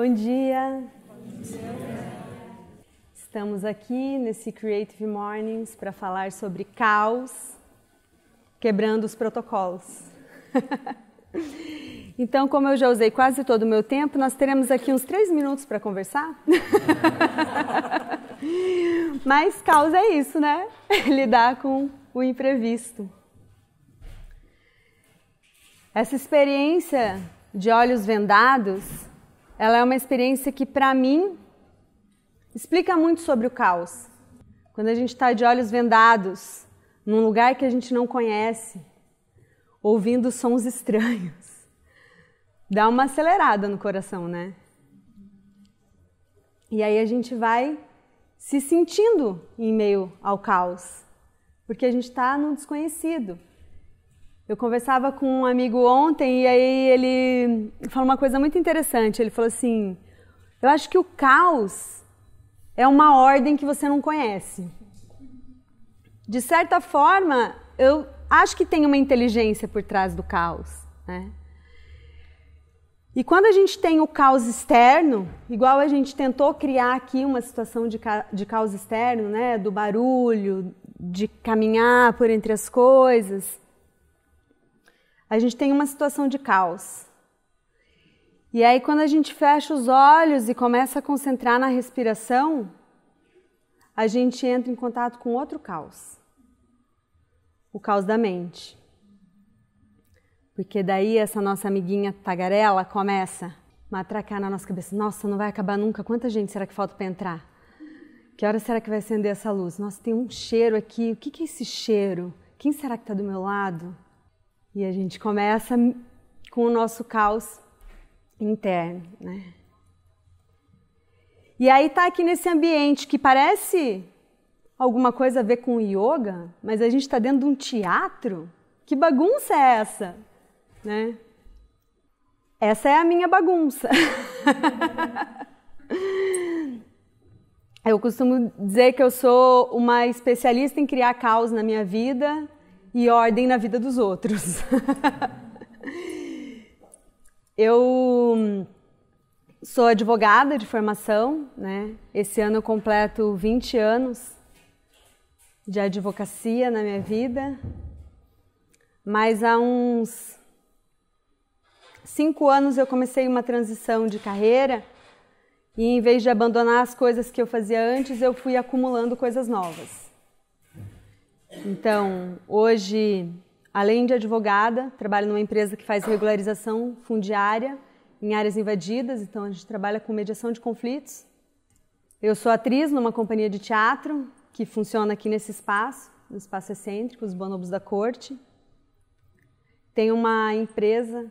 Bom dia. Estamos aqui nesse Creative Mornings para falar sobre caos, quebrando os protocolos. Então, como eu já usei quase todo o meu tempo, nós teremos aqui uns três minutos para conversar. Mas caos é isso, né? Lidar com o imprevisto. Essa experiência de olhos vendados ela é uma experiência que, para mim, explica muito sobre o caos. Quando a gente está de olhos vendados, num lugar que a gente não conhece, ouvindo sons estranhos, dá uma acelerada no coração, né? E aí a gente vai se sentindo em meio ao caos, porque a gente está no desconhecido. Eu conversava com um amigo ontem e aí ele falou uma coisa muito interessante. Ele falou assim: Eu acho que o caos é uma ordem que você não conhece. De certa forma, eu acho que tem uma inteligência por trás do caos. Né? E quando a gente tem o caos externo, igual a gente tentou criar aqui uma situação de, ca de caos externo, né? do barulho, de caminhar por entre as coisas a gente tem uma situação de caos. E aí, quando a gente fecha os olhos e começa a concentrar na respiração, a gente entra em contato com outro caos o caos da mente. Porque daí essa nossa amiguinha tagarela começa a matracar na nossa cabeça. Nossa, não vai acabar nunca. Quanta gente será que falta para entrar? Que hora será que vai acender essa luz? Nossa, tem um cheiro aqui. O que é esse cheiro? Quem será que está do meu lado? E a gente começa com o nosso caos interno, né? E aí tá aqui nesse ambiente que parece alguma coisa a ver com yoga, mas a gente está dentro de um teatro. Que bagunça é essa, né? Essa é a minha bagunça. eu costumo dizer que eu sou uma especialista em criar caos na minha vida e ordem na vida dos outros. eu sou advogada de formação, né? Esse ano eu completo 20 anos de advocacia na minha vida, mas há uns cinco anos eu comecei uma transição de carreira e em vez de abandonar as coisas que eu fazia antes, eu fui acumulando coisas novas. Então, hoje, além de advogada, trabalho numa empresa que faz regularização fundiária em áreas invadidas, então a gente trabalha com mediação de conflitos. Eu sou atriz numa companhia de teatro que funciona aqui nesse espaço, no espaço excêntrico, os Bonobos da Corte. Tenho uma empresa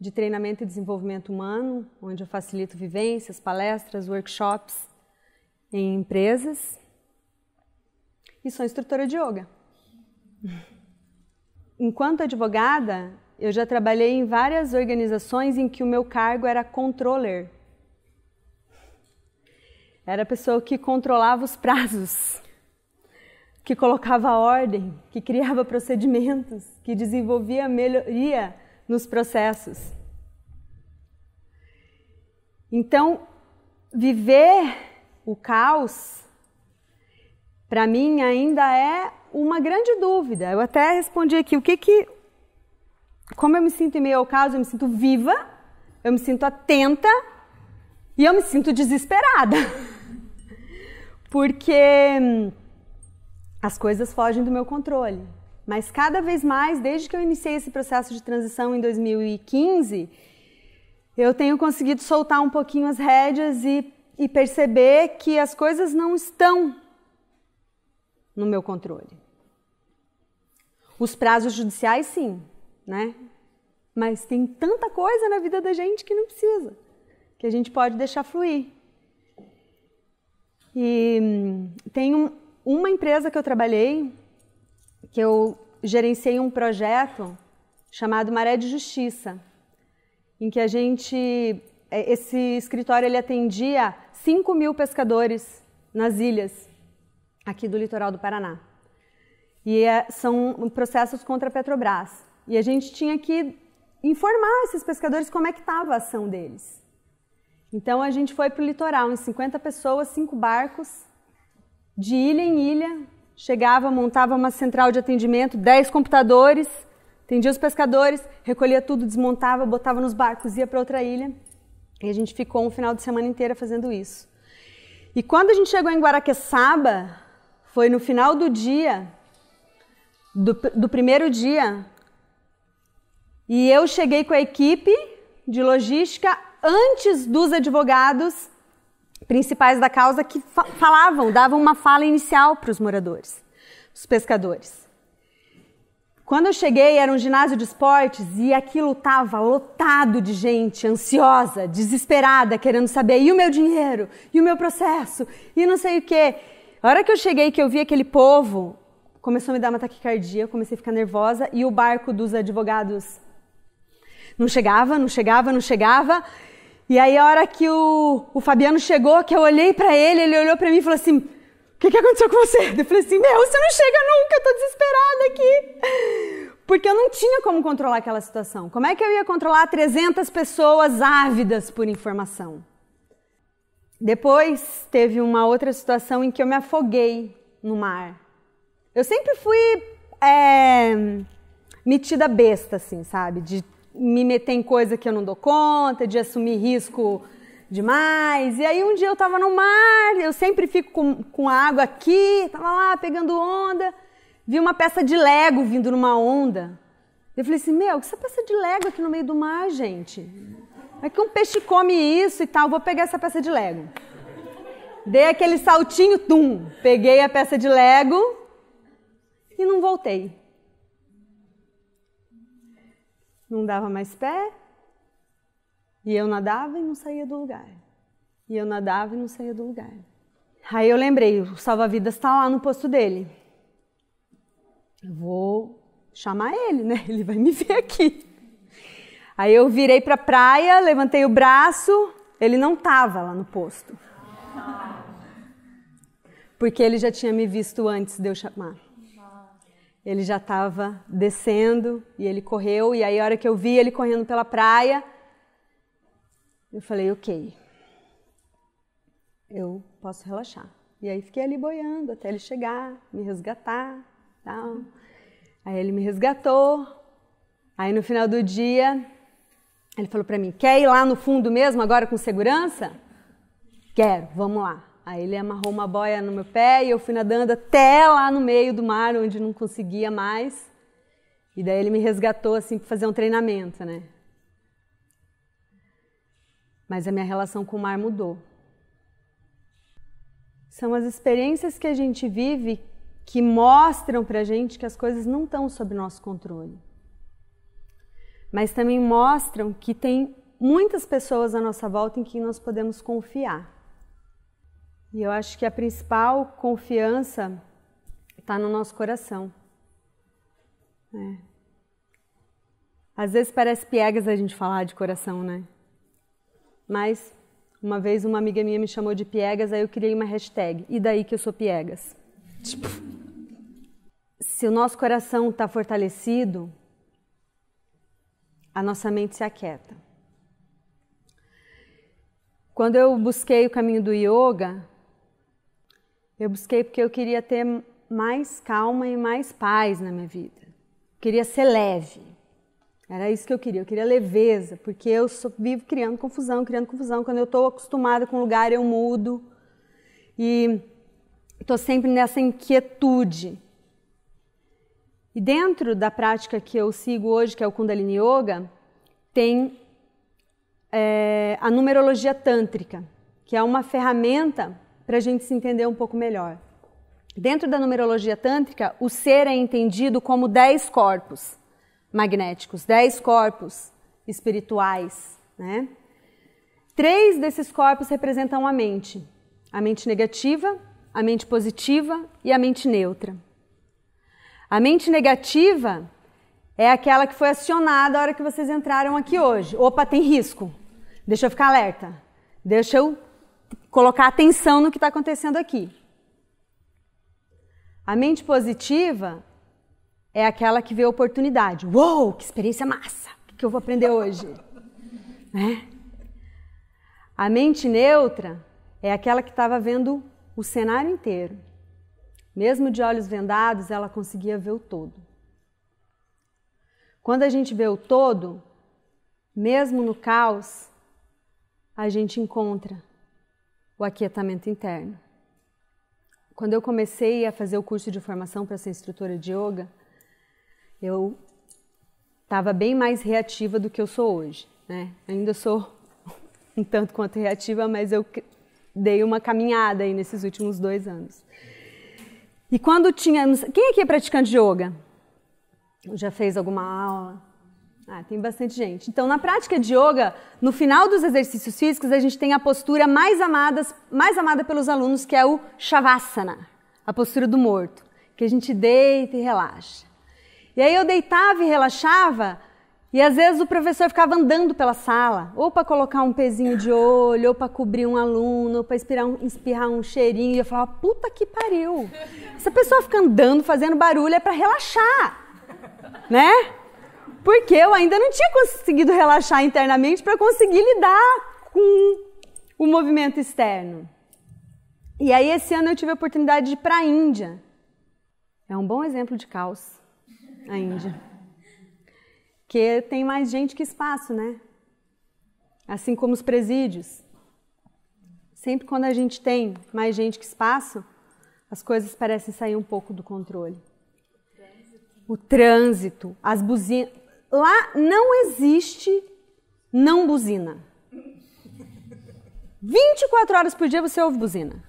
de treinamento e desenvolvimento humano, onde eu facilito vivências, palestras, workshops em empresas e sou instrutora de yoga. Enquanto advogada, eu já trabalhei em várias organizações em que o meu cargo era controller. Era a pessoa que controlava os prazos, que colocava ordem, que criava procedimentos, que desenvolvia melhoria nos processos. Então, viver o caos para mim ainda é uma grande dúvida. Eu até respondi aqui o que que como eu me sinto em meio ao caos, eu me sinto viva, eu me sinto atenta e eu me sinto desesperada. Porque hum, as coisas fogem do meu controle. Mas cada vez mais, desde que eu iniciei esse processo de transição em 2015, eu tenho conseguido soltar um pouquinho as rédeas e, e perceber que as coisas não estão no meu controle. Os prazos judiciais, sim, né? Mas tem tanta coisa na vida da gente que não precisa, que a gente pode deixar fluir. E hum, tem um, uma empresa que eu trabalhei, que eu gerenciei um projeto chamado Maré de Justiça, em que a gente, é, esse escritório ele atendia 5 mil pescadores nas ilhas aqui do litoral do Paraná. E é, são processos contra a Petrobras. E a gente tinha que informar esses pescadores como é que estava a ação deles. Então a gente foi para o litoral, em 50 pessoas, cinco barcos, de ilha em ilha, chegava, montava uma central de atendimento, 10 computadores, atendia os pescadores, recolhia tudo, desmontava, botava nos barcos, ia para outra ilha. E a gente ficou um final de semana inteira fazendo isso. E quando a gente chegou em Guaraqueçaba, foi no final do dia, do, do primeiro dia, e eu cheguei com a equipe de logística antes dos advogados principais da causa que falavam, davam uma fala inicial para os moradores, os pescadores. Quando eu cheguei, era um ginásio de esportes e aquilo estava lotado de gente ansiosa, desesperada, querendo saber: e o meu dinheiro? E o meu processo? E não sei o quê. A hora que eu cheguei que eu vi aquele povo, começou a me dar uma taquicardia, eu comecei a ficar nervosa e o barco dos advogados não chegava, não chegava, não chegava. E aí a hora que o, o Fabiano chegou, que eu olhei para ele, ele olhou para mim e falou assim: "O que, que aconteceu com você?" Eu falei assim: "Meu, você não chega nunca, eu tô desesperada aqui." Porque eu não tinha como controlar aquela situação. Como é que eu ia controlar 300 pessoas ávidas por informação? Depois teve uma outra situação em que eu me afoguei no mar. Eu sempre fui é, metida besta, assim, sabe? De me meter em coisa que eu não dou conta, de assumir risco demais. E aí um dia eu tava no mar, eu sempre fico com, com água aqui, tava lá pegando onda, vi uma peça de Lego vindo numa onda. Eu falei assim, meu, que essa peça de Lego aqui no meio do mar, gente? é que um peixe come isso e tal, vou pegar essa peça de Lego. Dei aquele saltinho, tum, peguei a peça de Lego e não voltei. Não dava mais pé, e eu nadava e não saía do lugar. E eu nadava e não saía do lugar. Aí eu lembrei, o salva-vidas está lá no posto dele. Eu vou chamar ele, né? Ele vai me ver aqui. Aí eu virei para a praia, levantei o braço, ele não estava lá no posto. Porque ele já tinha me visto antes de eu chamar. Ele já estava descendo e ele correu. E aí, a hora que eu vi ele correndo pela praia, eu falei: Ok, eu posso relaxar. E aí, fiquei ali boiando até ele chegar, me resgatar. Tal. Aí, ele me resgatou. Aí, no final do dia, ele falou para mim: Quer ir lá no fundo mesmo, agora com segurança? Quero, vamos lá. Aí ele amarrou uma boia no meu pé e eu fui nadando até lá no meio do mar, onde não conseguia mais. E daí ele me resgatou assim para fazer um treinamento, né? Mas a minha relação com o mar mudou. São as experiências que a gente vive que mostram para a gente que as coisas não estão sob nosso controle mas também mostram que tem muitas pessoas à nossa volta em quem nós podemos confiar. E eu acho que a principal confiança está no nosso coração. É. Às vezes parece piegas a gente falar de coração, né? Mas uma vez uma amiga minha me chamou de piegas, aí eu criei uma hashtag. E daí que eu sou piegas? Tipo, se o nosso coração está fortalecido, a nossa mente se aquieta. Quando eu busquei o caminho do yoga, eu busquei porque eu queria ter mais calma e mais paz na minha vida. Eu queria ser leve. Era isso que eu queria, eu queria leveza, porque eu sou, vivo criando confusão, criando confusão. Quando eu estou acostumada com um lugar, eu mudo. E estou sempre nessa inquietude. E dentro da prática que eu sigo hoje, que é o Kundalini Yoga, tem é, a numerologia tântrica, que é uma ferramenta para a gente se entender um pouco melhor. Dentro da numerologia tântrica, o ser é entendido como dez corpos magnéticos, dez corpos espirituais, né? Três desses corpos representam a mente: a mente negativa, a mente positiva e a mente neutra. A mente negativa é aquela que foi acionada a hora que vocês entraram aqui hoje. Opa, tem risco. Deixa eu ficar alerta. Deixa eu colocar atenção no que está acontecendo aqui. A mente positiva é aquela que vê oportunidade. Uou, que experiência massa! O que eu vou aprender hoje? Né? A mente neutra é aquela que estava vendo o cenário inteiro. Mesmo de olhos vendados, ela conseguia ver o todo. Quando a gente vê o todo, mesmo no caos, a gente encontra o aquietamento interno. Quando eu comecei a fazer o curso de formação para ser instrutora de yoga, eu estava bem mais reativa do que eu sou hoje. Né? Ainda sou um tanto quanto reativa, mas eu dei uma caminhada aí nesses últimos dois anos. E quando tínhamos. Quem aqui é praticante de yoga? Já fez alguma aula? Ah, tem bastante gente. Então, na prática de yoga, no final dos exercícios físicos, a gente tem a postura mais, amadas, mais amada pelos alunos, que é o Shavasana, a postura do morto, que a gente deita e relaxa. E aí eu deitava e relaxava e às vezes o professor ficava andando pela sala, ou para colocar um pezinho de olho, ou para cobrir um aluno, ou para inspirar um, espirrar um cheirinho. E eu falava, puta que pariu! Essa pessoa fica andando, fazendo barulho, é para relaxar, né? Porque eu ainda não tinha conseguido relaxar internamente para conseguir lidar com o movimento externo. E aí esse ano eu tive a oportunidade de ir para a Índia. É um bom exemplo de caos, a Índia. Porque tem mais gente que espaço, né? Assim como os presídios. Sempre quando a gente tem mais gente que espaço, as coisas parecem sair um pouco do controle. O trânsito, as buzinas. Lá não existe não buzina. 24 horas por dia você ouve buzina.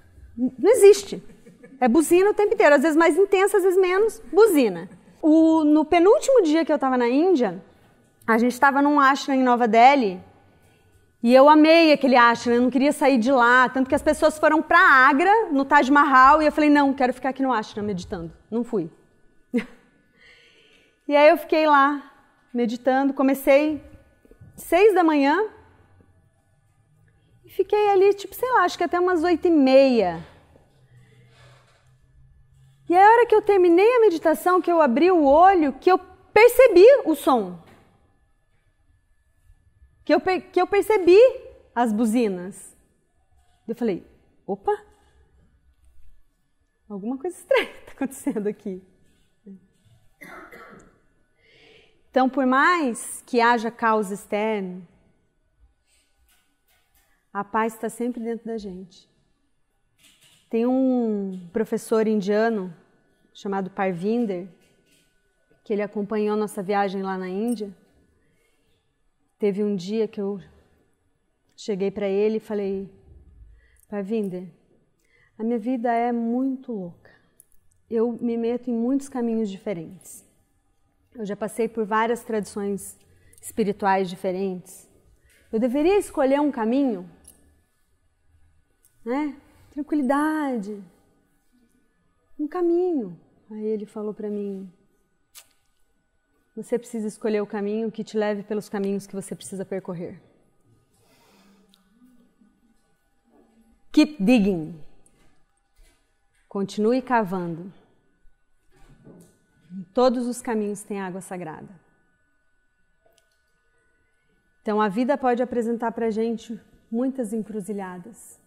Não existe. É buzina o tempo inteiro, às vezes mais intensa, às vezes menos, buzina. O, no penúltimo dia que eu estava na Índia, a gente estava num ashram em Nova Delhi e eu amei aquele ashram, eu não queria sair de lá, tanto que as pessoas foram para Agra, no Taj Mahal, e eu falei, não, quero ficar aqui no ashram meditando. Não fui. e aí eu fiquei lá meditando, comecei seis da manhã e fiquei ali, tipo, sei lá, acho que até umas oito e meia. E a hora que eu terminei a meditação, que eu abri o olho, que eu percebi o som que eu, que eu percebi as buzinas. Eu falei: opa, alguma coisa estranha está acontecendo aqui. Então, por mais que haja causa externa, a paz está sempre dentro da gente. Tem um professor indiano chamado Parvinder, que ele acompanhou nossa viagem lá na Índia. Teve um dia que eu cheguei para ele e falei: Pavinder, a minha vida é muito louca. Eu me meto em muitos caminhos diferentes. Eu já passei por várias tradições espirituais diferentes. Eu deveria escolher um caminho, né? Tranquilidade, um caminho. Aí ele falou para mim: você precisa escolher o caminho que te leve pelos caminhos que você precisa percorrer. Keep digging. Continue cavando. Em todos os caminhos tem água sagrada. Então a vida pode apresentar para gente muitas encruzilhadas.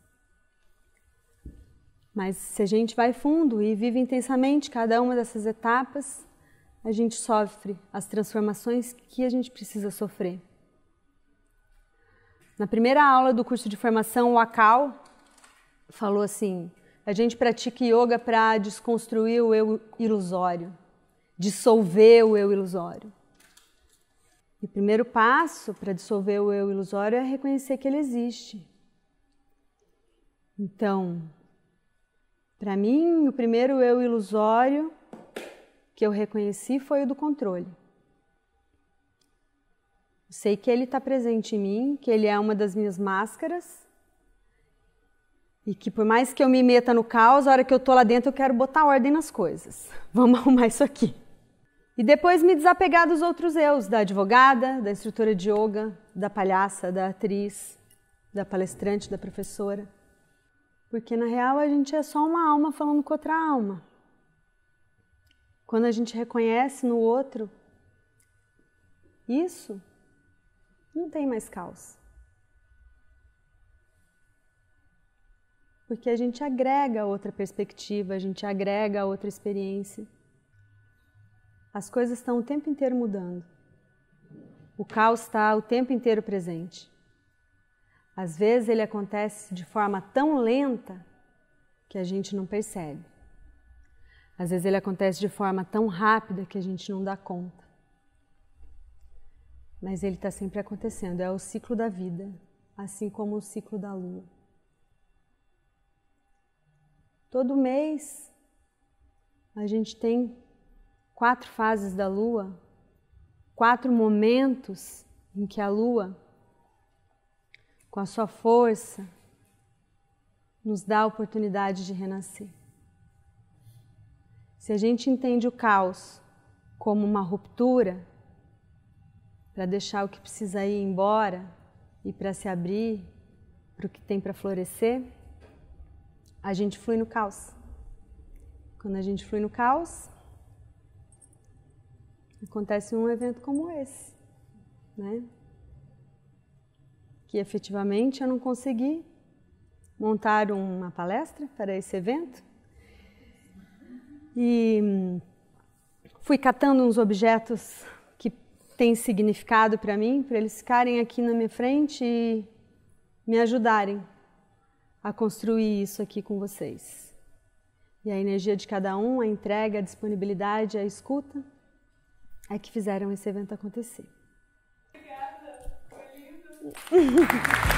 Mas se a gente vai fundo e vive intensamente cada uma dessas etapas, a gente sofre as transformações que a gente precisa sofrer. Na primeira aula do curso de formação, o Akal falou assim: a gente pratica yoga para desconstruir o eu ilusório, dissolver o eu ilusório. E o primeiro passo para dissolver o eu ilusório é reconhecer que ele existe. Então, para mim, o primeiro eu ilusório que eu reconheci foi o do controle. Sei que ele está presente em mim, que ele é uma das minhas máscaras e que por mais que eu me meta no caos, a hora que eu estou lá dentro eu quero botar ordem nas coisas. Vamos arrumar isso aqui. E depois me desapegar dos outros eus, da advogada, da instrutora de yoga, da palhaça, da atriz, da palestrante, da professora. Porque na real a gente é só uma alma falando com outra alma. Quando a gente reconhece no outro isso, não tem mais caos. Porque a gente agrega outra perspectiva, a gente agrega outra experiência. As coisas estão o tempo inteiro mudando. O caos está o tempo inteiro presente. Às vezes ele acontece de forma tão lenta que a gente não percebe. Às vezes ele acontece de forma tão rápida que a gente não dá conta. Mas ele está sempre acontecendo, é o ciclo da vida, assim como o ciclo da lua. Todo mês a gente tem quatro fases da lua, quatro momentos em que a lua, com a sua força, nos dá a oportunidade de renascer. Se a gente entende o caos como uma ruptura, para deixar o que precisa ir embora e para se abrir para o que tem para florescer, a gente flui no caos. Quando a gente flui no caos, acontece um evento como esse, né? Que efetivamente eu não consegui montar uma palestra para esse evento, e hum, fui catando uns objetos que têm significado para mim, para eles ficarem aqui na minha frente e me ajudarem a construir isso aqui com vocês. E a energia de cada um, a entrega, a disponibilidade, a escuta, é que fizeram esse evento acontecer. Obrigada, foi lindo.